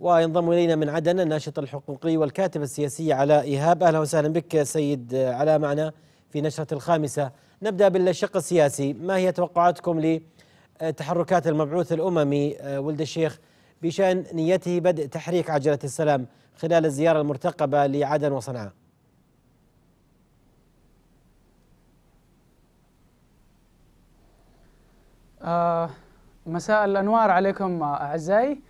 وينضم الينا من عدن الناشط الحقوقي والكاتب السياسي علاء ايهاب اهلا وسهلا بك سيد علاء معنا في نشره الخامسه نبدا بالشق السياسي ما هي توقعاتكم لتحركات المبعوث الاممي آه، ولد الشيخ بشان نيته بدء تحريك عجله السلام خلال الزياره المرتقبه لعدن وصنعاء آه، مساء الانوار عليكم آه، اعزائي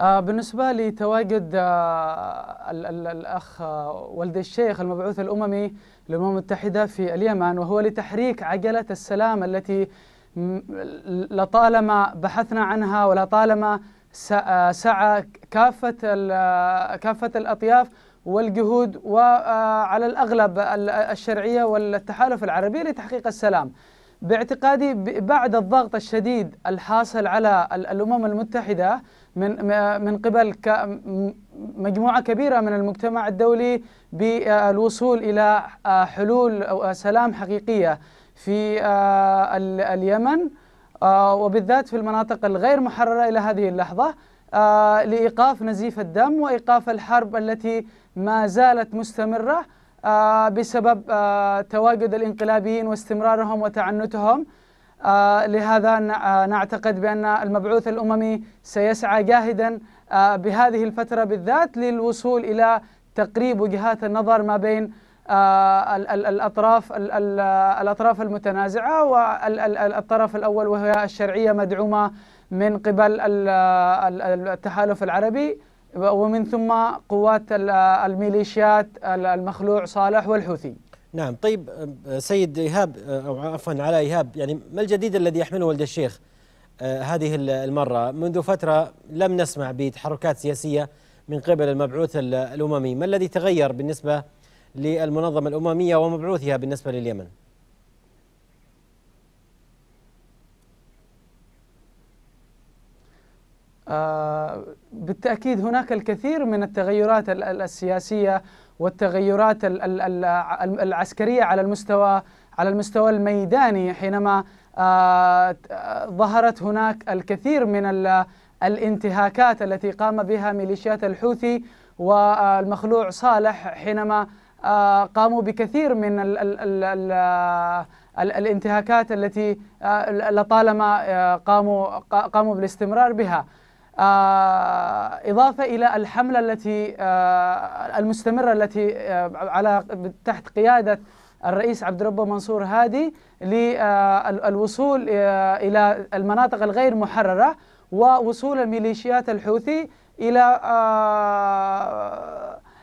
آه، بالنسبة لتواجد آه، الأخ آه، ولد الشيخ المبعوث الأممي للأمم المتحدة في اليمن وهو لتحريك عجلة السلام التي لطالما بحثنا عنها ولطالما سعى كافة كافة الأطياف والجهود وعلى الأغلب الشرعية والتحالف العربي لتحقيق السلام باعتقادي بعد الضغط الشديد الحاصل على الأمم المتحدة من من قبل مجموعه كبيره من المجتمع الدولي بالوصول الى آه، حلول أو سلام حقيقيه في آه، اليمن آه، وبالذات في المناطق الغير محرره الى هذه اللحظه لايقاف نزيف الدم وايقاف الحرب التي ما زالت مستمره بسبب تواجد الانقلابيين واستمرارهم وتعنتهم آه، لهذا آه، نعتقد بأن المبعوث الأممي سيسعى جاهدا آه، بهذه الفترة بالذات للوصول إلى تقريب وجهات النظر ما بين الأطراف الأطراف المتنازعة والطرف الأول وهي الشرعية مدعومة من قبل التحالف العربي ومن ثم قوات الميليشيات المخلوع صالح والحوثي نعم طيب سيد ايهاب او عفوا على ايهاب يعني ما الجديد الذي يحمله ولد الشيخ أه، هذه المره منذ فتره لم نسمع بتحركات سياسيه من قبل المبعوث الاممي ما الذي تغير بالنسبه للمنظمه الامميه ومبعوثها بالنسبه لليمن أه، بالتاكيد هناك الكثير من التغيرات السياسيه والتغيرات العسكريه على المستوى على المستوى الميداني حينما آه، ظهرت هناك الكثير من الانتهاكات التي قام بها ميليشيات الحوثي والمخلوع صالح حينما آه، قاموا بكثير من ال ال ال آه، الانتهاكات التي لطالما قاموا قاموا بالاستمرار بها آه، إضافة إلى الحملة التي آه، المستمرة التي آه، على تحت قيادة الرئيس عبد ربه منصور هادي للوصول إلى المناطق الغير محررة ووصول الميليشيات الحوثي إلى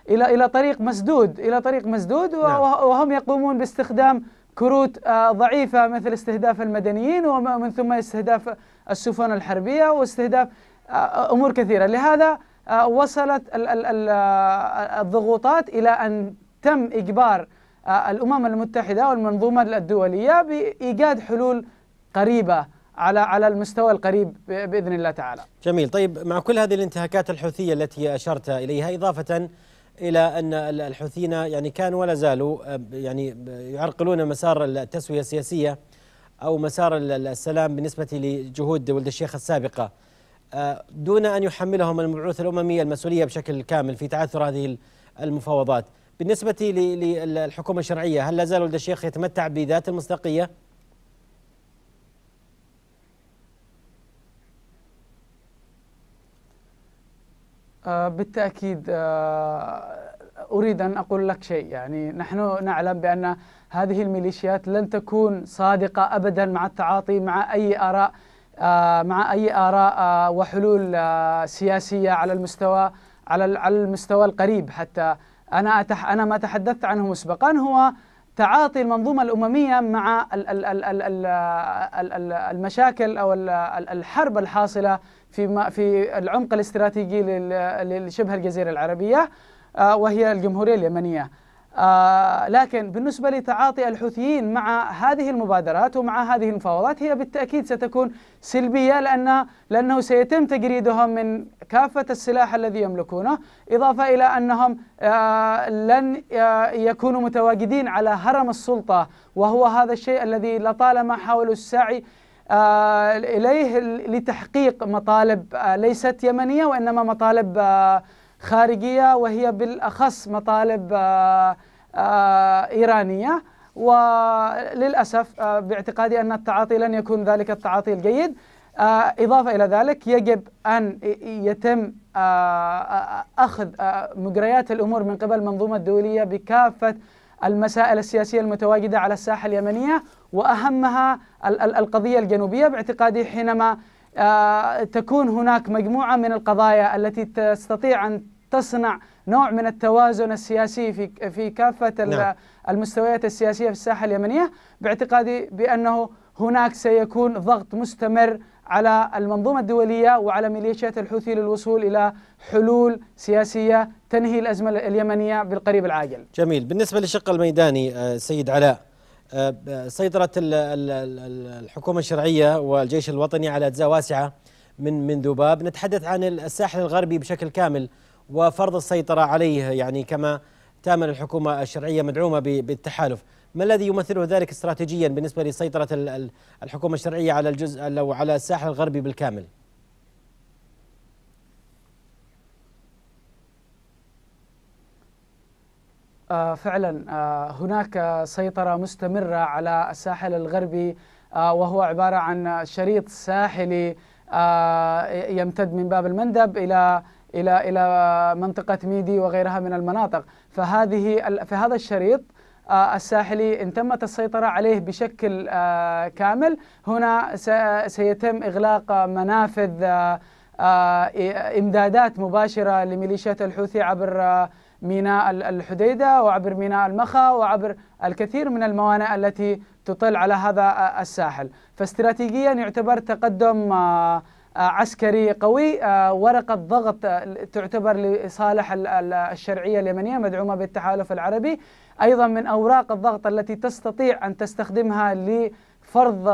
إلى إلى طريق مسدود إلى طريق مسدود نعم. وهم يقومون باستخدام كروت ضعيفة مثل استهداف المدنيين ومن ثم استهداف السفن الحربية واستهداف آه، امور كثيره لهذا آه، وصلت آه، الضغوطات الى ان تم اجبار الامم المتحده والمنظومه الدوليه بايجاد حلول قريبه على على المستوى القريب باذن الله تعالى. جميل، طيب مع كل هذه الانتهاكات الحوثيه التي اشرت اليها اضافه الى ان الحوثيين يعني كانوا ولا زالوا يعني يعرقلون مسار التسويه السياسيه او مسار السلام بالنسبه لجهود ولد الشيخ السابقه. آه، دون أن يحملهم المبعوث الأممي المسؤولية بشكل كامل في تعثر هذه المفاوضات بالنسبة للحكومة الشرعية هل لا زال ولد الشيخ يتمتع بذات المصداقية؟ آه، بالتأكيد آه، أريد أن أقول لك شيء يعني نحن نعلم بأن هذه الميليشيات لن تكون صادقة أبدا مع التعاطي مع أي آراء آه، مع اي اراء آه، وحلول آه، سياسيه على المستوى على على المستوى القريب حتى انا أتح انا ما تحدثت عنه مسبقا هو تعاطي المنظومه الامميه مع المشاكل او الحرب الحاصله في في العمق الاستراتيجي لشبه الجزيره العربيه وهي الجمهوريه اليمنيه. آه، لكن بالنسبة لتعاطي الحوثيين مع هذه المبادرات ومع هذه المفاوضات هي بالتأكيد ستكون سلبية لأن لأنه سيتم تجريدهم من كافة السلاح الذي يملكونه إضافة إلى أنهم آه، لن آه، يكونوا متواجدين على هرم السلطة وهو هذا الشيء الذي لطالما حاولوا السعي إليه لتحقيق مطالب ليست يمنية وإنما مطالب خارجية وهي بالأخص مطالب آه، آه، إيرانية وللأسف آه، باعتقادي أن التعاطي لن يكون ذلك التعاطي الجيد إضافة إلى ذلك يجب أن يتم أخذ مجريات الأمور من قبل المنظومه الدولية بكافة المسائل السياسية المتواجدة على الساحة اليمنية وأهمها القضية الجنوبية باعتقادي حينما آه، تكون هناك مجموعة من القضايا التي تستطيع أن تصنع نوع من التوازن السياسي في في كافة نعم. المستويات السياسية في الساحة اليمنية باعتقادي بأنه هناك سيكون ضغط مستمر على المنظومة الدولية وعلى ميليشيات الحوثي للوصول إلى حلول سياسية تنهي الأزمة اليمنية بالقريب العاجل جميل بالنسبة للشق الميداني آه، سيد علاء آه، سيطرة الحكومة الشرعية والجيش الوطني على أجزاء واسعة من من ذباب نتحدث عن الساحل الغربي بشكل كامل وفرض السيطرة عليه يعني كما تامل الحكومة الشرعية مدعومة بالتحالف ما الذي يمثله ذلك استراتيجيا بالنسبة لسيطرة الحكومة الشرعية على الجزء أو على الساحل الغربي بالكامل؟ آه، فعلا آه، هناك سيطرة مستمرة على الساحل الغربي آه، وهو عبارة عن شريط ساحلي يمتد من باب المندب إلى إلى إلى منطقة ميدي وغيرها من المناطق فهذه في هذا الشريط الساحلي إن تمت السيطرة عليه بشكل كامل هنا سيتم إغلاق منافذ إمدادات مباشرة لميليشيات الحوثي عبر ميناء الحديدة وعبر ميناء المخا وعبر الكثير من الموانئ التي تطل على هذا الساحل فاستراتيجيا يعتبر تقدم عسكري قوي ورقة ضغط تعتبر لصالح الشرعية اليمنية مدعومة بالتحالف العربي أيضا من أوراق الضغط التي تستطيع أن تستخدمها لفرض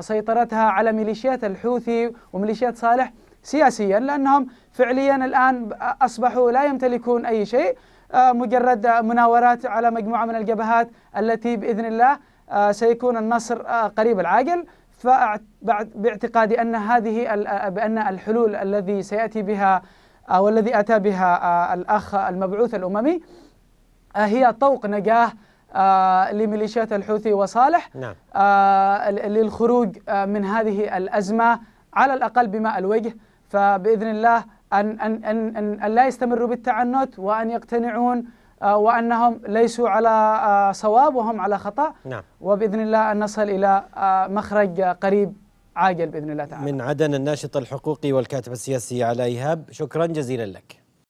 سيطرتها على ميليشيات الحوثي وميليشيات صالح سياسيا لأنهم فعليا الآن أصبحوا لا يمتلكون أي شيء آه، مجرد مناورات على مجموعة من الجبهات التي بإذن الله آه، سيكون النصر آه، قريب العاجل فباعتقادي أن هذه بأن الحلول الذي سيأتي بها أو الذي أتى بها الأخ المبعوث الأممي هي طوق نجاه آه لميليشيات الحوثي وصالح نعم. آه للخروج آه من هذه الأزمة على الأقل بماء الوجه فباذن الله ان ان ان, أن, أن لا يستمروا بالتعنت وان يقتنعون آه، وانهم ليسوا على آه، صواب وهم على خطا نعم. وباذن الله ان نصل الى آه، مخرج قريب عاجل باذن الله تعالى من عدن الناشط الحقوقي والكاتب السياسي على ايهاب شكرا جزيلا لك